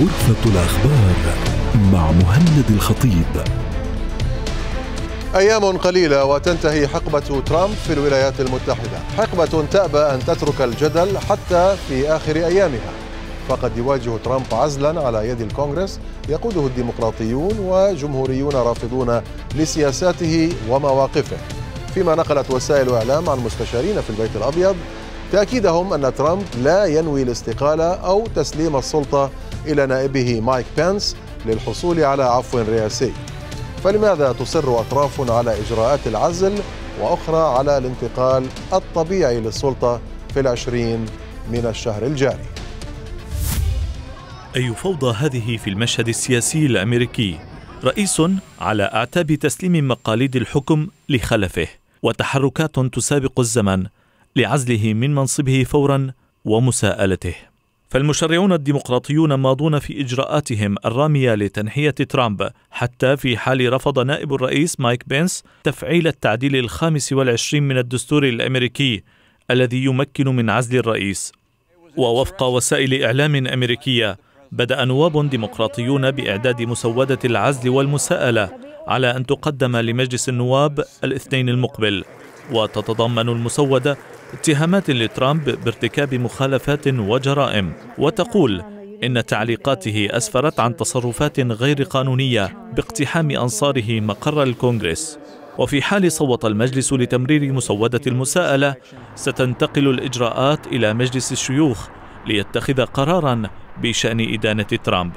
غرفة الأخبار مع مهند الخطيب أيام قليلة وتنتهي حقبة ترامب في الولايات المتحدة حقبة تأبى أن تترك الجدل حتى في آخر أيامها فقد يواجه ترامب عزلا على يد الكونغرس يقوده الديمقراطيون وجمهوريون رافضون لسياساته ومواقفه فيما نقلت وسائل إعلام عن مستشارين في البيت الأبيض تأكيدهم أن ترامب لا ينوي الاستقالة أو تسليم السلطة إلى نائبه مايك بينس للحصول على عفو رئاسي فلماذا تصر أطراف على إجراءات العزل وأخرى على الانتقال الطبيعي للسلطة في العشرين من الشهر الجاري أي فوضى هذه في المشهد السياسي الأمريكي رئيس على أعتاب تسليم مقاليد الحكم لخلفه وتحركات تسابق الزمن لعزله من منصبه فورا ومساءلته فالمشرعون الديمقراطيون ماضون في اجراءاتهم الراميه لتنحيه ترامب حتى في حال رفض نائب الرئيس مايك بينس تفعيل التعديل الخامس والعشرين من الدستور الامريكي الذي يمكن من عزل الرئيس ووفق وسائل اعلام امريكيه بدا نواب ديمقراطيون باعداد مسوده العزل والمساءله على ان تقدم لمجلس النواب الاثنين المقبل وتتضمن المسوده اتهامات لترامب بارتكاب مخالفات وجرائم وتقول إن تعليقاته أسفرت عن تصرفات غير قانونية باقتحام أنصاره مقر الكونغرس وفي حال صوت المجلس لتمرير مسودة المساءلة ستنتقل الإجراءات إلى مجلس الشيوخ ليتخذ قراراً بشأن إدانة ترامب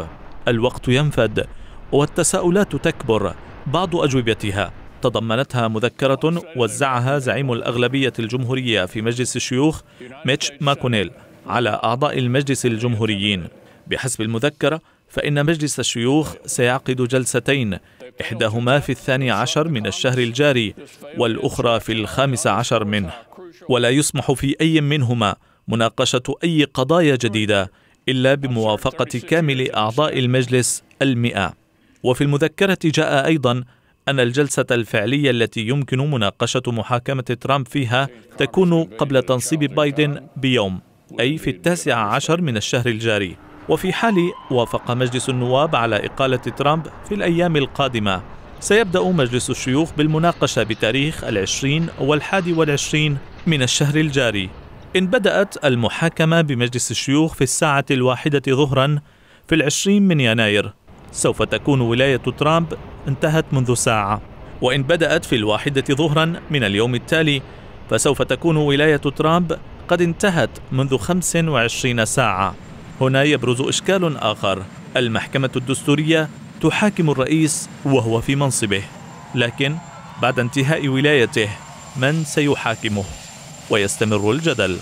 الوقت ينفد والتساؤلات تكبر بعض أجوبتها تضمنتها مذكرة وزعها زعيم الأغلبية الجمهورية في مجلس الشيوخ ميتش ماكونيل على أعضاء المجلس الجمهوريين بحسب المذكرة فإن مجلس الشيوخ سيعقد جلستين إحداهما في الثاني عشر من الشهر الجاري والأخرى في الخامس عشر منه ولا يسمح في أي منهما مناقشة أي قضايا جديدة إلا بموافقة كامل أعضاء المجلس المئة وفي المذكرة جاء أيضاً أن الجلسة الفعلية التي يمكن مناقشة محاكمة ترامب فيها تكون قبل تنصيب بايدن بيوم أي في التاسع عشر من الشهر الجاري وفي حال وافق مجلس النواب على إقالة ترامب في الأيام القادمة سيبدأ مجلس الشيوخ بالمناقشة بتاريخ العشرين والحادي والعشرين من الشهر الجاري إن بدأت المحاكمة بمجلس الشيوخ في الساعة الواحدة ظهرا في العشرين من يناير سوف تكون ولاية ترامب انتهت منذ ساعة وإن بدأت في الواحدة ظهرا من اليوم التالي فسوف تكون ولاية ترامب قد انتهت منذ 25 ساعة هنا يبرز إشكال آخر المحكمة الدستورية تحاكم الرئيس وهو في منصبه لكن بعد انتهاء ولايته من سيحاكمه ويستمر الجدل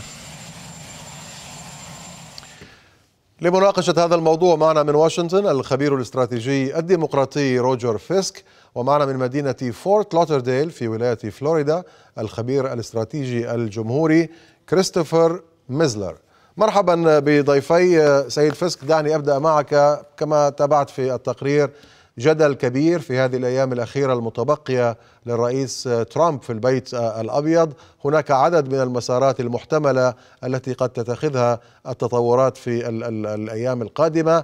لمناقشة هذا الموضوع معنا من واشنطن الخبير الاستراتيجي الديمقراطي روجر فيسك ومعنا من مدينة فورت لوترديل في ولاية فلوريدا الخبير الاستراتيجي الجمهوري كريستوفر ميزلر مرحبا بضيفي سيد فيسك دعني أبدأ معك كما تابعت في التقرير جدل كبير في هذه الايام الاخيره المتبقيه للرئيس ترامب في البيت الابيض، هناك عدد من المسارات المحتمله التي قد تتخذها التطورات في الـ الـ الايام القادمه.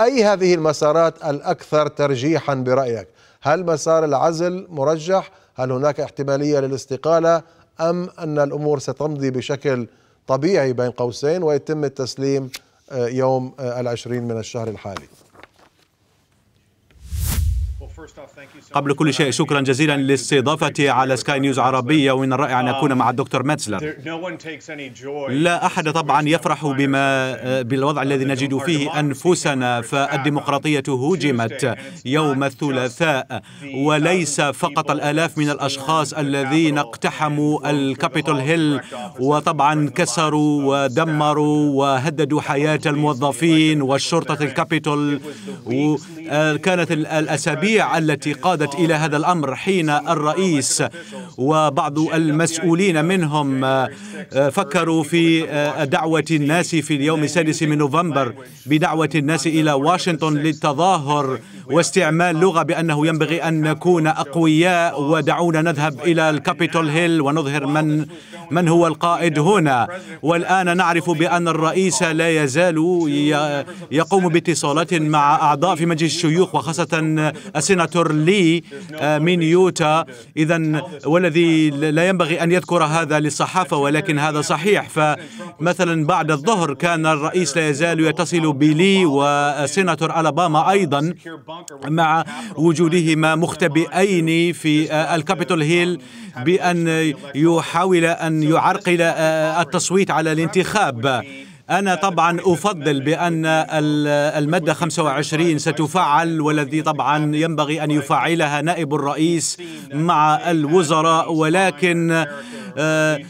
اي هذه المسارات الاكثر ترجيحا برايك؟ هل مسار العزل مرجح؟ هل هناك احتماليه للاستقاله؟ ام ان الامور ستمضي بشكل طبيعي بين قوسين ويتم التسليم يوم العشرين من الشهر الحالي؟ قبل كل شيء شكرا جزيلا لاستضافتي على سكاي نيوز عربية ومن الرائع أن أكون مع um, الدكتور ماتسلر لا أحد طبعا يفرح بما آه، بالوضع uh, الذي نجد فيه أنفسنا فالديمقراطية هجمت يوم الثلاثاء وليس فقط الآلاف من الأشخاص الذين اقتحموا الكابيتول هيل وطبعا كسروا ودمروا وهددوا حياة الموظفين والشرطة الكابيتول آه، كانت الأسابيع التي قادت إلى هذا الأمر حين الرئيس وبعض المسؤولين منهم آه، فكروا في آه، دعوة الناس في اليوم السادس من نوفمبر بدعوة الناس إلى واشنطن للتظاهر واستعمال لغة بأنه ينبغي أن نكون أقوياء ودعونا نذهب إلى الكابيتول هيل ونظهر من من هو القائد هنا والآن نعرف بأن الرئيس لا يزال يقوم باتصالات مع أعضاء في مجلس الشيوخ وخاصة السيناتور لي آه، من يوتا إذا والذي لا ينبغي أن يذكر هذا للصحافة ولكن هذا صحيح فمثلا بعد الظهر كان الرئيس لا يزال يتصل بلي وسيناتور ألاباما أيضا مع وجودهما مختبئين في آه، الكابيتول هيل بأن يحاول أن يعرقل آه، التصويت على الانتخاب أنا طبعا أفضل بأن المادة 25 ستفعل والذي طبعا ينبغي أن يفعلها نائب الرئيس مع الوزراء ولكن آه،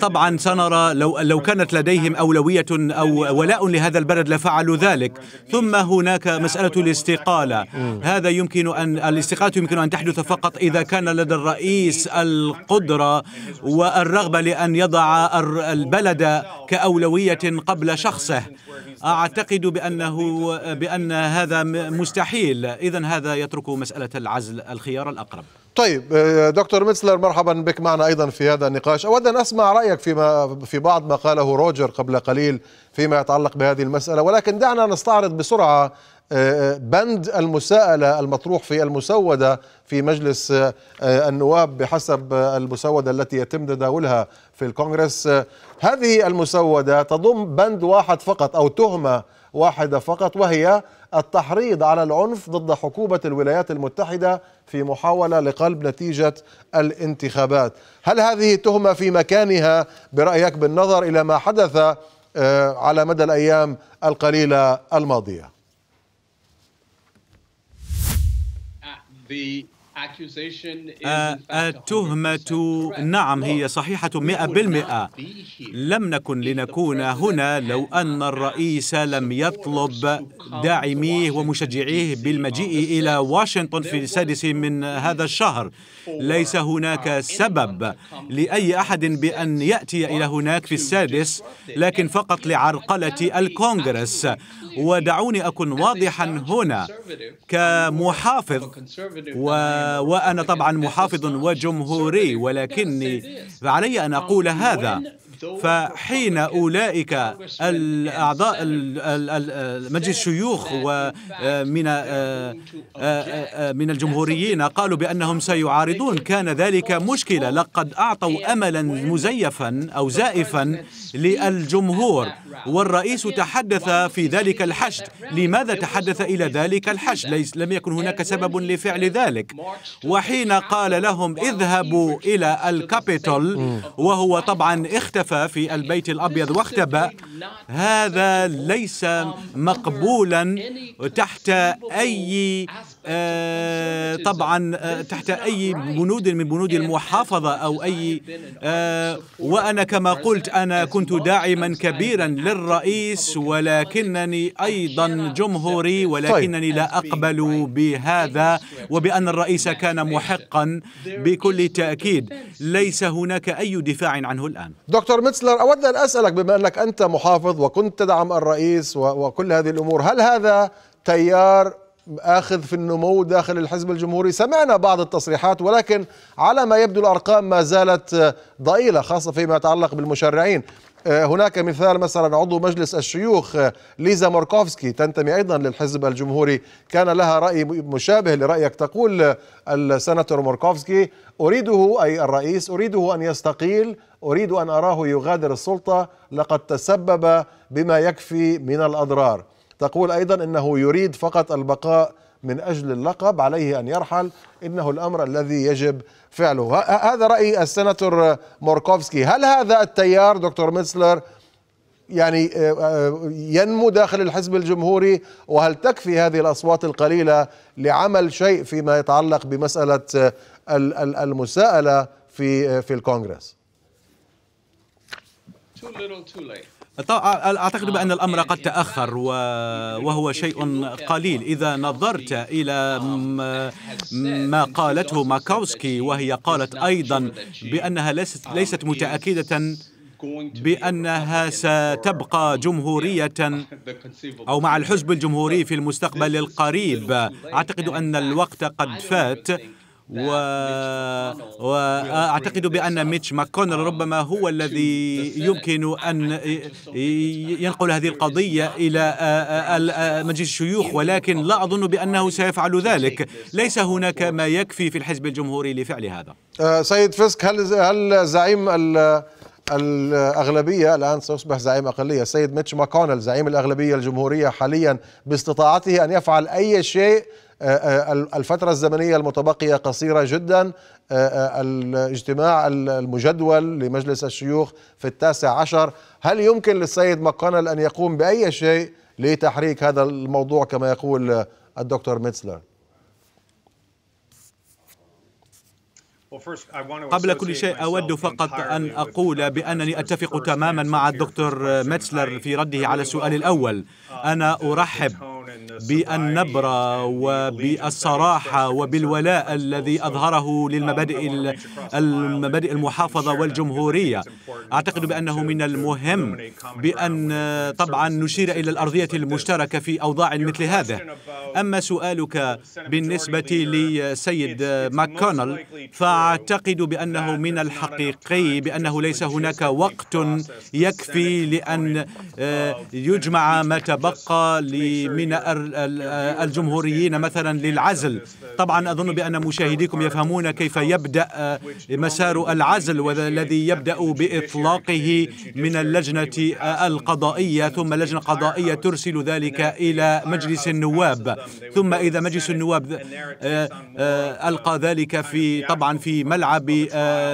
طبعا سنرى لو لو كانت لديهم اولويه او ولاء لهذا البلد لفعلوا ذلك ثم هناك مساله الاستقاله هذا يمكن ان الاستقاله يمكن ان تحدث فقط اذا كان لدى الرئيس القدره والرغبه لان يضع البلد كاولويه ولكن قبل شخصه أعتقد بأنه بأن هذا مستحيل إذا هذا يترك مسألة العزل الخيار الأقرب طيب آه، دكتور ميتسلر مرحبا بك معنا ايضا في هذا النقاش، اود ان اسمع رايك فيما في بعض ما قاله روجر قبل قليل فيما يتعلق بهذه المساله، ولكن دعنا نستعرض بسرعه آه، آه، بند المساءلة المطروح في المسودة في مجلس آه، النواب بحسب المسودة التي يتم تداولها في الكونغرس هذه المسودة تضم بند واحد فقط أو تهمة واحدة فقط وهي التحريض على العنف ضد حكومة الولايات المتحدة في محاولة لقلب نتيجة الانتخابات هل هذه تهمة في مكانها برأيك بالنظر إلى ما حدث على مدى الأيام القليلة الماضية؟ the التهمة آه، آه، نعم هي صحيحة مئة بالمئة لم نكن لنكون هنا لو أن الرئيس لم يطلب داعميه ومشجعيه بالمجيء إلى واشنطن في السادس من هذا الشهر ليس uh, هناك سبب لأي أحد بأن يأتي إلى هناك في السادس لكن فقط لعرقلة الكونغرس ودعوني أكون واضحا هنا كمحافظ و وأنا طبعا محافظ وجمهوري ولكني علي أن أقول هذا فحين أولئك الأعضاء مجلس الشيوخ ومن آه، آه، من الجمهوريين قالوا بأنهم سيعارضون كان ذلك مشكلة لقد أعطوا أملا مزيفا أو زائفا للجمهور والرئيس تحدث في ذلك الحشد لماذا تحدث إلى ذلك الحشد ليس لم يكن هناك سبب لفعل ذلك وحين قال لهم اذهبوا إلى الكابيتول وهو طبعا اختفى في البيت الأبيض واختبأ هذا ليس um, مقبولا تحت أي طبعا تحت أي بنود من بنود المحافظة أو أي وأنا كما قلت أنا كنت داعما كبيرا للرئيس ولكنني أيضا جمهوري ولكنني لا أقبل بهذا وبأن الرئيس كان محقا بكل تأكيد ليس هناك أي دفاع عنه الآن دكتور ميتسلر أود أن أسألك بما أنك أنت محافظ وكنت تدعم الرئيس وكل هذه الأمور هل هذا تيار اخذ في النمو داخل الحزب الجمهوري سمعنا بعض التصريحات ولكن على ما يبدو الارقام ما زالت ضئيله خاصه فيما يتعلق بالمشرعين آه، هناك مثال مثلا عضو مجلس الشيوخ آه، ليزا موركوفسكي تنتمي ايضا للحزب الجمهوري كان لها راي مشابه لرايك تقول السناتور موركوفسكي اريده اي الرئيس اريده ان يستقيل اريد ان اراه يغادر السلطه لقد تسبب بما يكفي من الاضرار تقول أيضا أنه يريد فقط البقاء من أجل اللقب عليه أن يرحل إنه الأمر الذي يجب فعله هذا رأي السناتور موركوفسكي هل هذا التيار دكتور ميتسلر يعني آه، آه، ينمو داخل الحزب الجمهوري وهل تكفي هذه الأصوات القليلة لعمل شيء فيما يتعلق بمسألة آه، المساءلة في في الكونغرس too little too late أعتقد بأن الأمر قد تأخر وهو شيء قليل إذا نظرت إلى ما قالته ماكاوسكي وهي قالت أيضا بأنها ليست متأكدة بأنها ستبقى جمهورية أو مع الحزب الجمهوري في المستقبل القريب أعتقد أن الوقت قد فات واعتقد بان ميتش ماكونر ربما هو الذي يمكن ان ينقل هذه القضيه الى مجلس الشيوخ ولكن لا اظن بانه سيفعل ذلك ليس هناك ما يكفي في الحزب الجمهوري لفعل هذا أه، سيد فسك هل هل زعيم الأغلبية الآن سيصبح زعيم أقلية السيد ميتش ماكونل زعيم الأغلبية الجمهورية حاليا باستطاعته أن يفعل أي شيء آه، آه، الفترة الزمنية المتبقية قصيرة جدا آه، الاجتماع المجدول لمجلس الشيوخ في التاسع عشر هل يمكن للسيد مكونل أن يقوم بأي شيء لتحريك هذا الموضوع كما يقول الدكتور ميتسلر قبل كل شيء أود فقط أن أقول بأنني أتفق تماما مع الدكتور ميتسلر في رده على السؤال الأول أنا أرحب بأن وبالصراحة وبالولاء الذي أظهره للمبادئ المبادئ المحافظة والجمهورية أعتقد بأنه من المهم بأن طبعا نشير إلى الأرضية المشتركة في أوضاع مثل هذه أما سؤالك بالنسبة لسيد ماكونل فأعتقد بأنه من الحقيقي بأنه ليس هناك وقت يكفي لأن آه، يجمع ما تبقى من الجمهوريين مثلا للعزل طبعا أظن بأن مشاهديكم يفهمون كيف يبدأ آه، مسار العزل والذي يبدأ بإطلاقه من اللجنة القضائية ثم لجنة قضائية ترسل ذلك إلى مجلس النواب ثم إذا مجلس النواب آه، آه، ألقى ذلك في طبعا في ملعب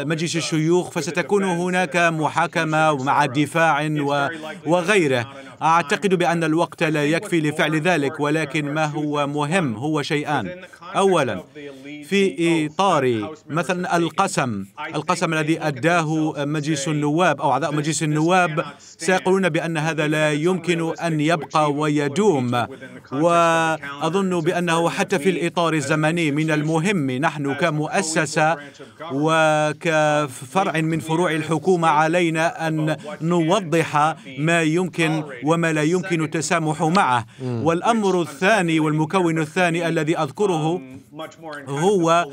مجلس الشيوخ فستكون هناك محاكمة مع دفاع وغيره أعتقد بأن الوقت لا يكفي لفعل ذلك ذلك ولكن ما هو مهم هو شيئان أولا في إطار مثلا القسم القسم الذي أداه مجلس النواب أو أعضاء مجلس النواب سيقولون بأن هذا لا يمكن أن يبقى ويدوم وأظن بأنه حتى في الإطار الزمني من المهم نحن كمؤسسة وكفرع من فروع الحكومة علينا أن نوضح ما يمكن وما لا يمكن التسامح معه والأمر الأمر الثاني والمكون الثاني الذي أذكره هو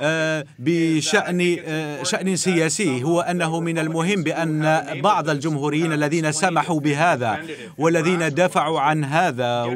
آه, بشأن آه, شأن سياسي هو أنه من المهم بأن بعض الجمهوريين الذين سمحوا بهذا والذين دافعوا عن هذا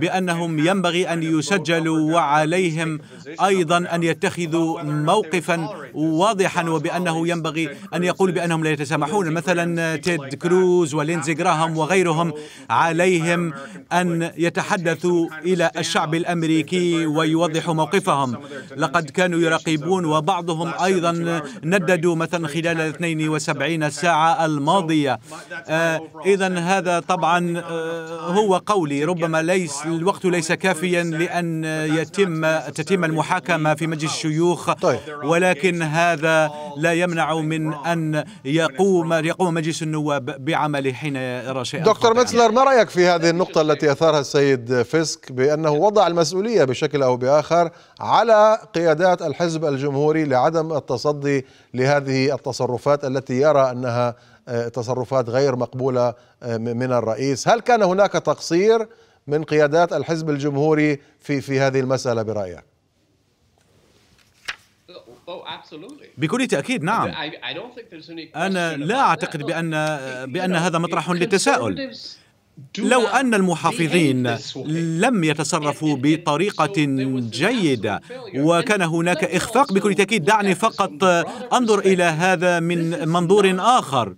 بأنهم ينبغي أن يسجلوا وعليهم أيضا أن يتخذوا موقفا واضحا وبأنه ينبغي أن يقول بأنهم لا يتسامحون مثلا تيد كروز ولينزي جراهام وغيرهم عليهم أن يتحدثوا إلى الشعب الأمريكي ويوضحوا موقفهم لقد كانوا يراقبون وبعضهم أيضا نددوا مثلا خلال 72 ساعة الماضية آه، إذا هذا طبعا آه، هو قولي ربما ليس الوقت ليس كافيا لأن يتم تتم المحاكمة في مجلس الشيوخ طيب. ولكن هذا لا يمنع من أن يقوم يقوم مجلس النواب بعمله حين يرى شيئا دكتور متسلر ما رأيك في هذه النقطة التي أثارها السيد فيسك بأنه وضع المسؤولية بشكل أو بآخر الأخير على قيادات الحزب الجمهوري لعدم التصدي لهذه التصرفات التي يرى أنها آه، تصرفات غير مقبولة آه، من الرئيس هل كان هناك تقصير من قيادات الحزب الجمهوري في, في هذه المسألة برأيك؟ بكل تأكيد نعم أنا لا أعتقد بأن بأن هذا مطرح للتساؤل لو أن المحافظين لم يتصرفوا بطريقة جيدة وكان هناك إخفاق بكل تأكيد دعني فقط أنظر إلى هذا من منظور آخر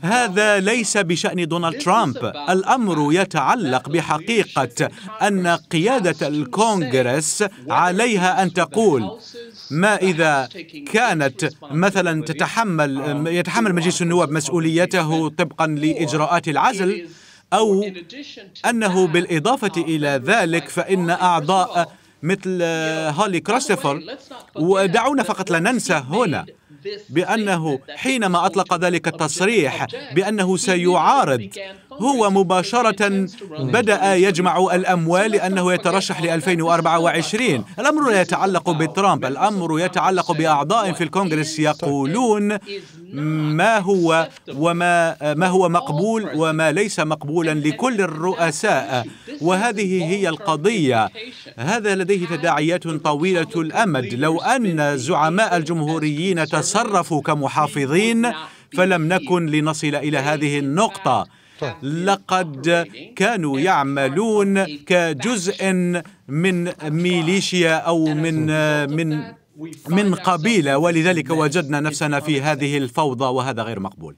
هذا ليس بشأن دونالد ترامب الأمر يتعلق بحقيقة أن قيادة الكونغرس عليها أن تقول ما إذا كانت مثلا تتحمل يتحمل مجلس النواب مسؤوليته طبقا لإجراءات العزل أو أنه بالإضافة إلى ذلك فإن أعضاء مثل آه، هولي كروستوفر ودعونا فقط لا ننسى هنا بأنه حينما أطلق ذلك التصريح بأنه سيعارض هو مباشرة بدأ يجمع الأموال لأنه يترشح ل 2024 الأمر لا يتعلق بترامب الأمر يتعلق بأعضاء في الكونغرس يقولون ما هو وما ما هو مقبول وما ليس مقبولا لكل الرؤساء وهذه هي القضية هذا لديه تداعيات طويلة الأمد لو أن زعماء الجمهوريين تصرفوا كمحافظين فلم نكن لنصل إلى هذه النقطة لقد كانوا يعملون كجزء من ميليشيا أو من من من قبيلة ولذلك وجدنا نفسنا في هذه الفوضى وهذا غير مقبول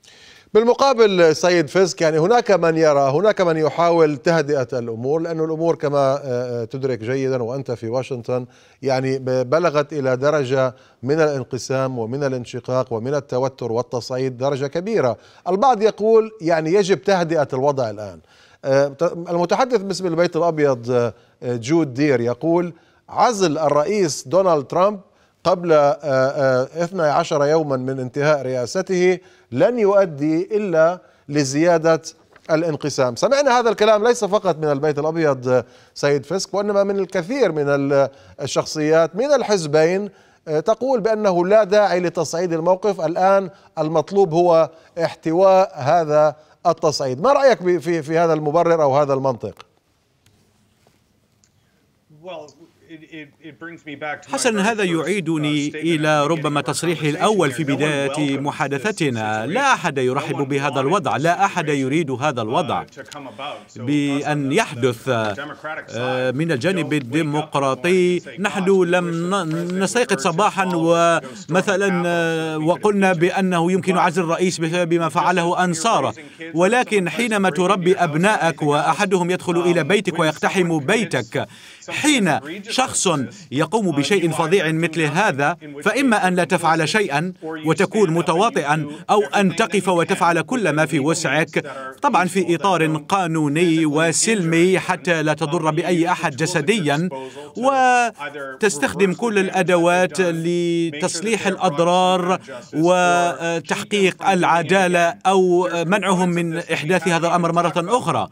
بالمقابل سيد فسك يعني هناك من يرى هناك من يحاول تهدئة الأمور لأن الأمور كما آه، آه، تدرك جيدا وأنت في واشنطن يعني بلغت إلى درجة من الانقسام ومن الانشقاق ومن التوتر والتصعيد درجة كبيرة البعض يقول يعني يجب تهدئة الوضع الآن آه، المتحدث باسم البيت الأبيض جود دير يقول عزل الرئيس دونالد ترامب قبل 12 آه، آه، يوما من انتهاء رئاسته لن يؤدي إلا لزيادة الانقسام سمعنا هذا الكلام ليس فقط من البيت الأبيض آه، سيد فسك وإنما من الكثير من الشخصيات من الحزبين تقول بأنه لا داعي لتصعيد الموقف الآن المطلوب هو احتواء هذا التصعيد ما رأيك في, في هذا المبرر أو هذا المنطق؟ حسنا هذا uh, يعيدني إلى ربما تصريحي الأول في بداية محادثتنا لا أحد يرحب بهذا الوضع لا أحد يريد هذا uh, الوضع بأن يحدث uh, من الجانب الديمقراطي نحن لم نستيقظ صباحا ومثلا وقلنا بأنه يمكن عزل الرئيس بسبب ما فعله أنصاره ولكن حينما تربي أبنائك وأحدهم يدخل إلى بيتك ويقتحم بيتك حين شخص يقوم بشيء فظيع مثل هذا فإما أن لا تفعل شيئا وتكون متواطئا أو أن تقف وتفعل كل ما في وسعك طبعا في إطار قانوني وسلمي حتى لا تضر بأي أحد جسديا وتستخدم كل الأدوات لتصليح الأضرار وتحقيق العدالة أو منعهم من إحداث هذا الأمر مرة أخرى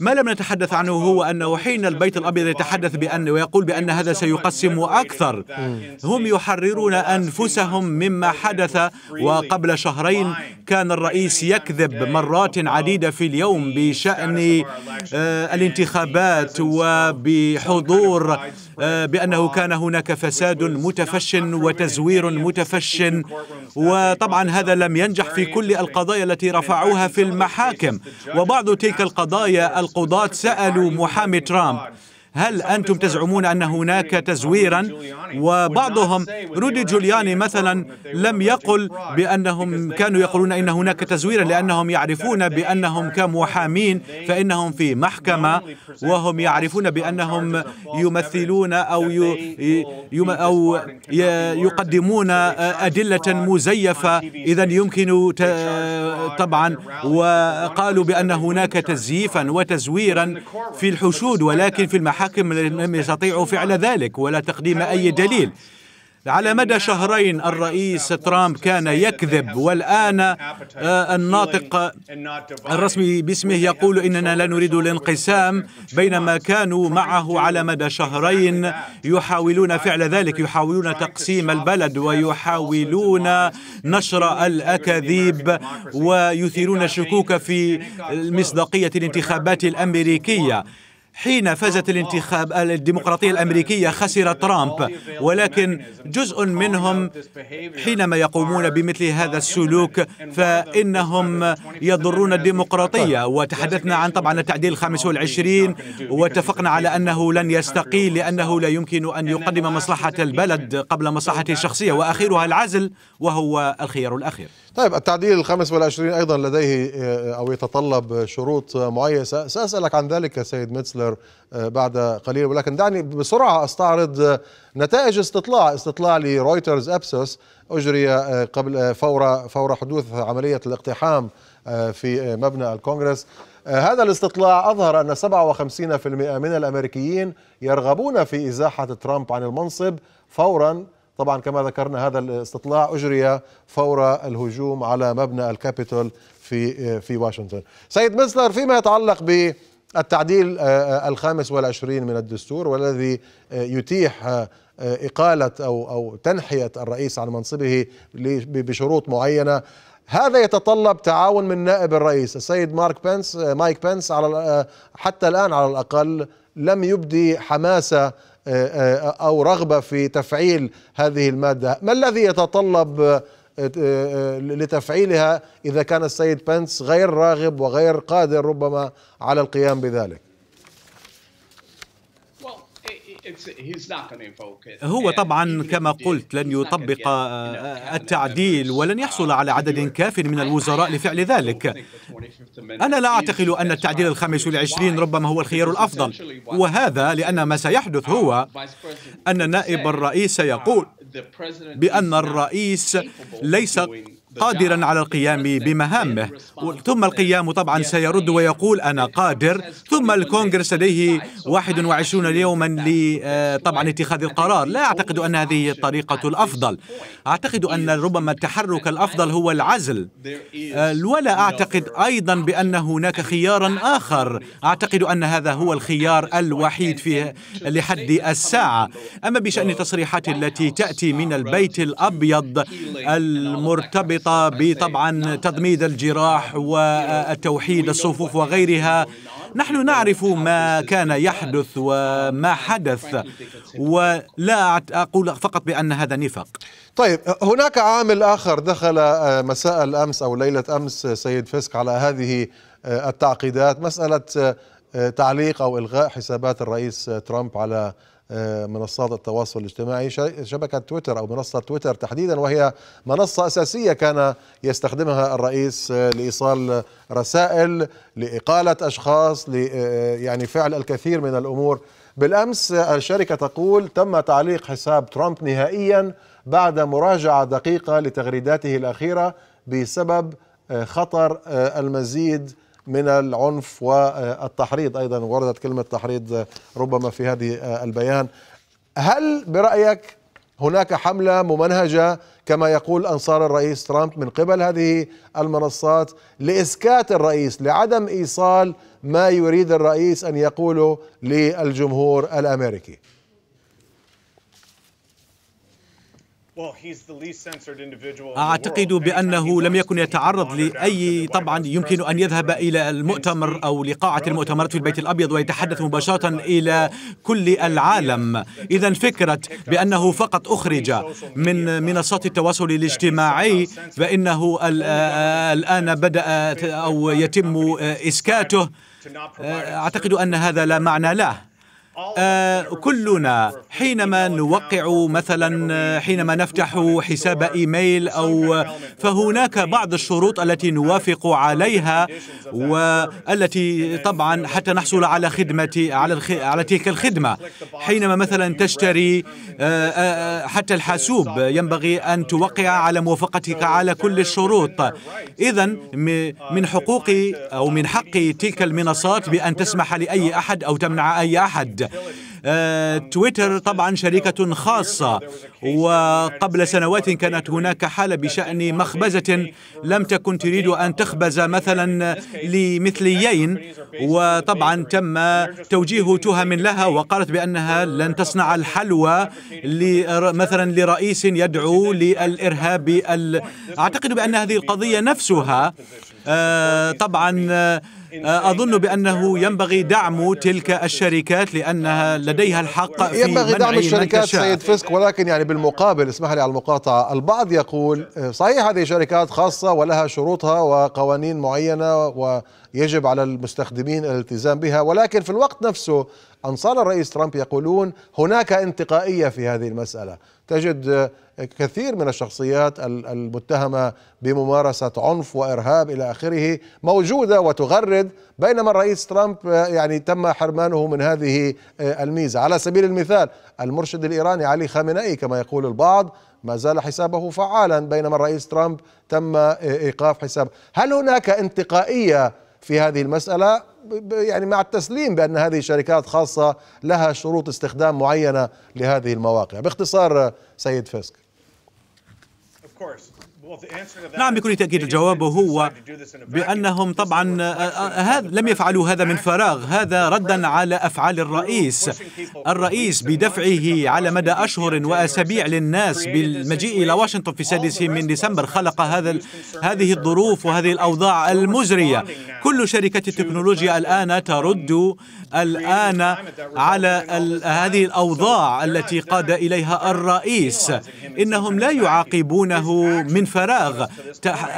ما لم نتحدث عنه هو أنه حين البيت الأبيض يتحدث بأنه ويقول بأن هذا سيقسم أكثر هم يحررون أنفسهم مما حدث وقبل شهرين كان الرئيس يكذب مرات عديدة في اليوم بشأن آه، الانتخابات وبحضور آه، بأنه كان هناك فساد متفش وتزوير متفش وطبعا هذا لم ينجح في كل القضايا التي رفعوها في المحاكم وبعض تلك القضايا القضاة سألوا محامي ترامب هل أنتم تزعمون أن هناك تزويرا وبعضهم رودي جولياني مثلا لم يقل بأنهم كانوا يقولون إن هناك تزويرا لأنهم يعرفون بأنهم كمحامين فإنهم في محكمة وهم يعرفون بأنهم يمثلون أو أو يقدمون أدلة مزيفة إذا يمكن طبعا وقالوا بأن هناك تزييفا وتزويرا في الحشود ولكن في المحاكم الحاكم لم يستطيع فعل ذلك ولا تقديم أي دليل على مدى شهرين الرئيس ترامب كان يكذب والآن آه، الناطق الرسمي باسمه يقول إننا لا نريد الانقسام بينما كانوا معه على مدى شهرين يحاولون فعل ذلك يحاولون تقسيم البلد ويحاولون نشر الأكاذيب ويثيرون الشكوك في مصداقية الانتخابات الأمريكية حين فازت الانتخاب الديمقراطية الأمريكية خسر ترامب ولكن جزء منهم حينما يقومون بمثل هذا السلوك فإنهم يضرون الديمقراطية وتحدثنا عن طبعا التعديل الخامس والعشرين واتفقنا على أنه لن يستقيل لأنه لا يمكن أن يقدم مصلحة البلد قبل مصلحته الشخصية وأخيرها العزل وهو الخيار الأخير طيب التعديل الخامس والعشرين أيضا لديه آه، أو يتطلب شروط معينة سأسألك عن ذلك سيد ميتسلر آه، بعد قليل ولكن دعني بسرعة أستعرض آه، نتائج استطلاع استطلاع لرويترز أبسوس أجري قبل فور فور حدوث عملية الاقتحام في مبنى الكونغرس هذا الاستطلاع أظهر أن 57% من الأمريكيين يرغبون في إزاحة ترامب عن المنصب فورا طبعا كما ذكرنا هذا الاستطلاع أجري فور الهجوم على مبنى الكابيتول في في واشنطن سيد مسلر فيما يتعلق بالتعديل آه، آه، الخامس والعشرين من الدستور والذي آه، يتيح إقالة أو أو تنحية الرئيس عن منصبه بشروط معينة هذا يتطلب تعاون من نائب الرئيس السيد مارك بنس مايك بنس على حتى الآن على الأقل لم يبدي حماسة او رغبه في تفعيل هذه الماده، ما الذي يتطلب آه، آه، آه، لتفعيلها اذا كان السيد بنس غير راغب وغير قادر ربما على القيام بذلك؟ هو طبعا كما قلت لن يطبق آه، التعديل ولن يحصل uh, على عدد كاف من الوزراء لفعل ذلك أنا لا أعتقد أن التعديل الخامس والعشرين ربما هو الخيار الأفضل وهذا لأن ما سيحدث uh, هو أن نائب الرئيس سيقول uh, بأن الرئيس ليس قادرا على القيام بمهامه ثم القيام طبعا سيرد ويقول أنا قادر ثم الكونغرس لديه 21 يوما لطبعا آه، اتخاذ القرار لا أعتقد أن هذه الطريقة الأفضل أعتقد أن ربما التحرك الأفضل هو العزل آه، ولا أعتقد أيضا بأن هناك خيارا آخر أعتقد أن هذا هو الخيار الوحيد في لحد الساعة أما بشأن التصريحات التي تأتي من البيت الأبيض المرتبطة مرتبطة بطبعا تضميد الجراح والتوحيد الصفوف وغيرها نحن نعرف ما كان يحدث وما حدث ولا أقول فقط بأن هذا نفاق طيب هناك عامل آخر دخل آه، مساء الأمس أو ليلة أمس آه، سيد فسك على هذه آه، التعقيدات مسألة تعليق أو إلغاء حسابات الرئيس ترامب على آه، منصات التواصل الاجتماعي شبكة تويتر أو منصة تويتر تحديدا وهي منصة أساسية كان يستخدمها الرئيس آه، لإيصال رسائل لإقالة أشخاص آه، يعني فعل الكثير من الأمور بالأمس الشركة تقول تم تعليق حساب ترامب نهائيا بعد مراجعة دقيقة لتغريداته الأخيرة بسبب خطر المزيد من العنف والتحريض أيضا وردت كلمة تحريض ربما في هذه البيان هل برأيك هناك حملة ممنهجة كما يقول أنصار الرئيس ترامب من قبل هذه المنصات لإسكات الرئيس لعدم إيصال ما يريد الرئيس أن يقوله للجمهور الأمريكي أعتقد بأنه لم يكن يتعرض لأي طبعا يمكن أن يذهب إلى المؤتمر أو لقاعة المؤتمرات في البيت الأبيض ويتحدث مباشرة إلى كل العالم إذا فكرة بأنه فقط أخرج من منصات التواصل الاجتماعي فإنه آه، الآن بدأ أو يتم إسكاته آه، أعتقد أن هذا لا معنى له آه، كلنا حينما نوقع مثلا آه، حينما نفتح حساب ايميل او آه، فهناك بعض الشروط التي نوافق عليها والتي طبعا حتى نحصل على خدمه على على تلك الخدمه حينما مثلا تشتري حتى الحاسوب ينبغي ان توقع على موافقتك على كل الشروط اذا من حقوق او من حق تلك المنصات بان تسمح لاي احد او تمنع اي احد آه، تويتر طبعا شركة خاصة وقبل سنوات كانت هناك حالة بشأن مخبزة لم تكن تريد أن تخبز مثلا لمثليين وطبعا تم توجيه تهم لها وقالت بأنها لن تصنع الحلوى مثلا لرئيس يدعو للإرهاب أعتقد بأن هذه القضية نفسها آه، طبعا أظن بأنه ينبغي دعم تلك الشركات لأنها لديها الحق في ينبغي دعم الشركات سيد فسك ولكن يعني بالمقابل اسمح لي على المقاطعة البعض يقول صحيح هذه شركات خاصة ولها شروطها وقوانين معينة ويجب على المستخدمين الالتزام بها ولكن في الوقت نفسه أنصار الرئيس ترامب يقولون هناك انتقائية في هذه المسألة تجد كثير من الشخصيات المتهمة بممارسة عنف وإرهاب إلى آخره موجودة وتغرد بينما الرئيس ترامب يعني تم حرمانه من هذه آه، الميزة على سبيل المثال المرشد الإيراني علي خامنئي كما يقول البعض ما زال حسابه فعالا بينما الرئيس ترامب تم آه، إيقاف حسابه هل هناك انتقائية في هذه المسألة يعني مع التسليم بأن هذه شركات خاصة لها شروط استخدام معينة لهذه المواقع باختصار سيد فسك نعم بكل تأكيد الجواب هو بأنهم طبعا آه، آه، لم يفعلوا هذا من فراغ هذا ردا على أفعال الرئيس الرئيس بدفعه على مدى أشهر وأسابيع للناس بالمجيء إلى واشنطن في السادس من ديسمبر خلق هذا هذه الظروف وهذه الأوضاع المزرية كل شركات التكنولوجيا الآن ترد الآن على هذه الأوضاع التي قاد إليها الرئيس إنهم لا يعاقبونه من فراغ الفراغ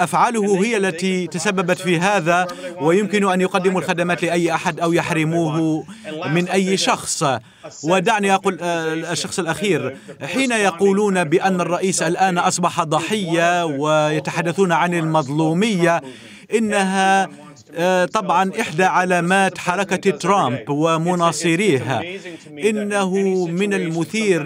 أفعاله هي التي تسببت في هذا ويمكن أن يقدموا الخدمات لأي أحد أو يحرموه من أي شخص ودعني أقول آه، الشخص الأخير حين يقولون بأن الرئيس الآن أصبح ضحية ويتحدثون عن المظلومية إنها آه، طبعا إحدى علامات حركة ترامب ومناصريها إنه من المثير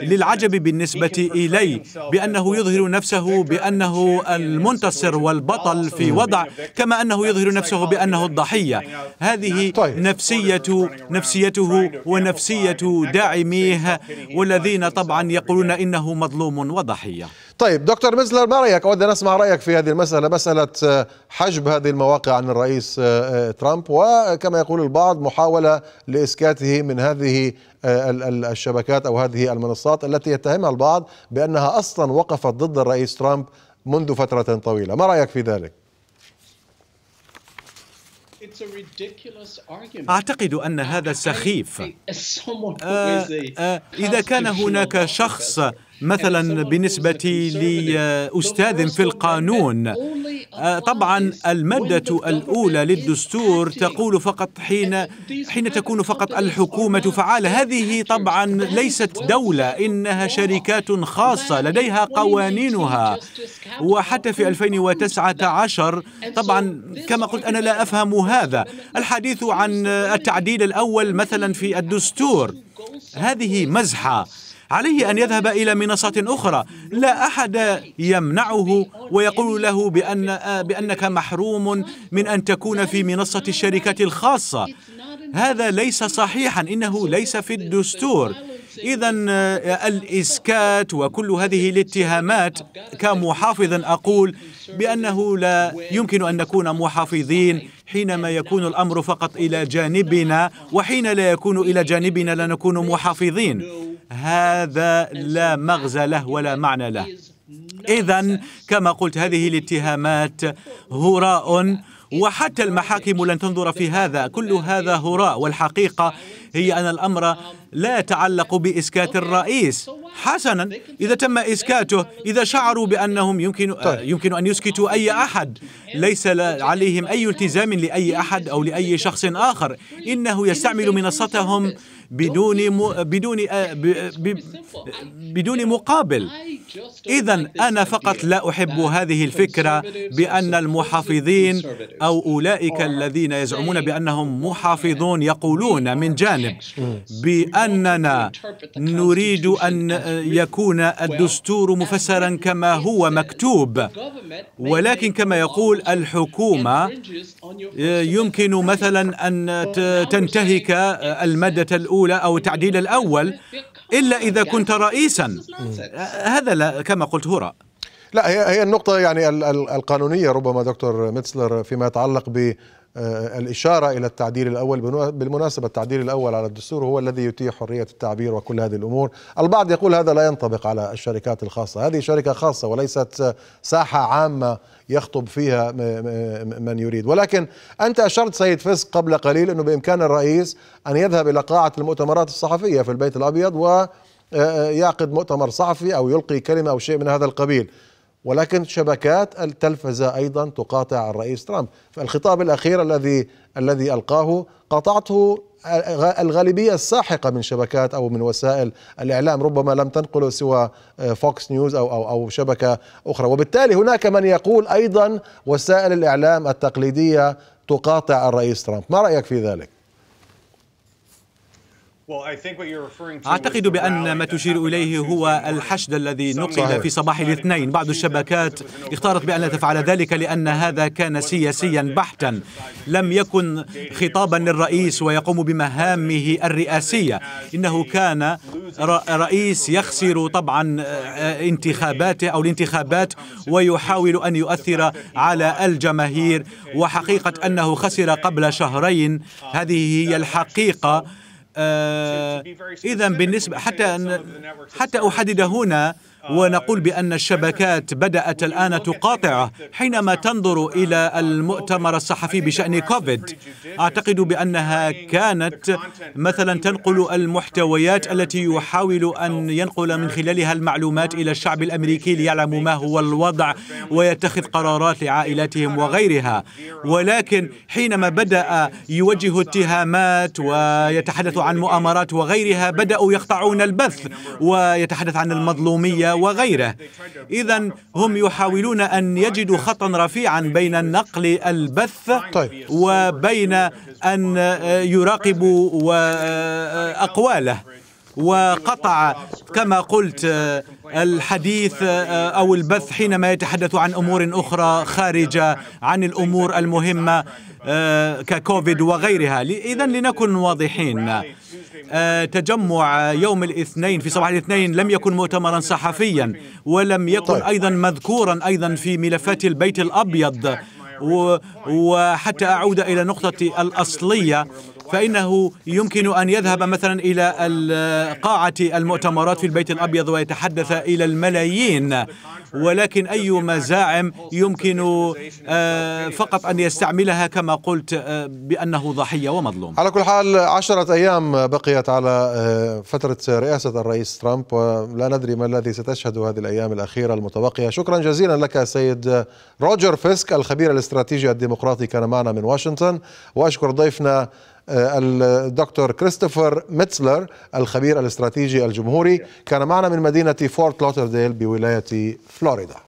للعجب بالنسبة إلي بأنه يظهر نفسه بأنه المنتصر والبطل في وضع كما أنه يظهر نفسه بأنه الضحية هذه طيب. نفسية نفسيته ونفسية داعميه والذين طبعا يقولون إنه مظلوم وضحية طيب دكتور مزلر ما رايك اود ان اسمع رايك في هذه المساله مساله آه، حجب هذه المواقع عن الرئيس آه، آه، ترامب وكما يقول البعض محاوله لاسكاته من هذه الشبكات او هذه المنصات التي يتهمها البعض بانها اصلا وقفت ضد الرئيس ترامب منذ فتره طويله ما رايك في ذلك أعتقد أن هذا سخيف آآ آآ إذا كان هناك شخص مثلا بالنسبة لأستاذ آه، في القانون آه، طبعا المادة الأولى للدستور تقول فقط حين حين تكون فقط الحكومة فعالة هذه طبعا ليست دولة إنها شركات خاصة لديها قوانينها وحتى في 2019 طبعا كما قلت أنا لا أفهم هذا الحديث عن التعديل الأول مثلا في الدستور هذه مزحة عليه أن يذهب إلى منصات أخرى لا أحد يمنعه ويقول له بأن بأنك محروم من أن تكون في منصة الشركة الخاصة هذا ليس صحيحا إنه ليس في الدستور إذا الإسكات وكل هذه الاتهامات كمحافظ أقول بأنه لا يمكن أن نكون محافظين حينما يكون الأمر فقط إلى جانبنا وحين لا يكون إلى جانبنا لا نكون محافظين هذا لا مغزى له ولا معنى له إذا كما قلت هذه الاتهامات هراء وحتى المحاكم لن تنظر في هذا كل هذا هراء والحقيقة هي أن الأمر لا يتعلق بإسكات الرئيس حسنا إذا تم إسكاته إذا شعروا بأنهم يمكن آه، طيب. يمكن أن يسكتوا أي أحد ليس عليهم أي التزام لأي أحد أو لأي شخص آخر إنه يستعمل منصتهم بدون م... بدون آه، ب... بدون مقابل اذا انا فقط لا احب هذه الفكره بان المحافظين او اولئك الذين يزعمون بانهم محافظون يقولون من جانب باننا نريد ان آه، يكون الدستور مفسرا كما هو مكتوب ولكن كما يقول الحكومه آه، يمكن مثلا ان تنتهك الماده الاولى الأولى أو التعديل الأول إلا إذا كنت رئيسا هذا لا كما قلت هراء لا هي النقطة يعني القانونية ربما دكتور ميتسلر فيما يتعلق آه، الإشارة إلى التعديل الأول بالمناسبة التعديل الأول على الدستور هو الذي يتيح حرية التعبير وكل هذه الأمور البعض يقول هذا لا ينطبق على الشركات الخاصة هذه شركة خاصة وليست ساحة عامة يخطب فيها من يريد ولكن أنت أشرت سيد فسق قبل قليل أنه بإمكان الرئيس أن يذهب إلى قاعة المؤتمرات الصحفية في البيت الأبيض ويعقد مؤتمر صحفي او يلقي كلمه او شيء من هذا القبيل ولكن شبكات التلفزة أيضا تقاطع الرئيس ترامب فالخطاب الأخير الذي الذي ألقاه قطعته الغالبية الساحقة من شبكات أو من وسائل الإعلام ربما لم تنقل سوى فوكس نيوز أو, أو, أو شبكة أخرى وبالتالي هناك من يقول أيضا وسائل الإعلام التقليدية تقاطع الرئيس ترامب ما رأيك في ذلك؟ أعتقد بأن ما تشير إليه هو الحشد الذي نقل في صباح الاثنين بعض الشبكات اختارت بأن لا تفعل ذلك لأن هذا كان سياسيا بحتا لم يكن خطابا للرئيس ويقوم بمهامه الرئاسية إنه كان رئيس يخسر طبعا آه، آه، انتخاباته أو الانتخابات ويحاول أن يؤثر على الجماهير وحقيقة أنه خسر قبل شهرين هذه هي الحقيقة آه إذا بالنسبة حتى حتى أحدد هنا ونقول بأن الشبكات بدأت الآن تقاطعه حينما تنظر إلى المؤتمر الصحفي بشأن كوفيد أعتقد بأنها كانت مثلا تنقل المحتويات التي يحاول أن ينقل من خلالها المعلومات إلى الشعب الأمريكي ليعلموا ما هو الوضع ويتخذ قرارات لعائلاتهم وغيرها ولكن حينما بدأ يوجه اتهامات ويتحدث عن مؤامرات وغيرها بدأوا يقطعون البث ويتحدث عن المظلومية وغيره إذا هم يحاولون أن يجدوا خطا رفيعا بين النقل البث طيب. وبين أن يراقبوا وأقواله وقطع كما قلت الحديث أو البث حينما يتحدث عن أمور أخرى خارجة عن الأمور المهمة آه، ككوفيد وغيرها إذا لنكن واضحين آه، تجمع يوم الاثنين في صباح الاثنين لم يكن مؤتمرا صحفيا ولم يكن أيضا مذكورا أيضا في ملفات البيت الأبيض وحتى أعود إلى نقطة الأصلية فإنه يمكن أن يذهب مثلا إلى قاعة المؤتمرات في البيت الأبيض ويتحدث إلى الملايين ولكن أي مزاعم يمكن آه، فقط أن يستعملها كما قلت آه، بأنه ضحية ومظلوم على كل حال عشرة أيام بقيت على آه، فترة رئاسة الرئيس ترامب ولا ندري ما الذي ستشهد هذه الأيام الأخيرة المتبقية شكرا جزيلا لك سيد روجر فيسك الخبير الاستراتيجي الديمقراطي كان معنا من واشنطن وأشكر ضيفنا الدكتور كريستوفر ميتسلر الخبير الاستراتيجي الجمهوري كان معنا من مدينة فورت لوترديل بولاية فلوريدا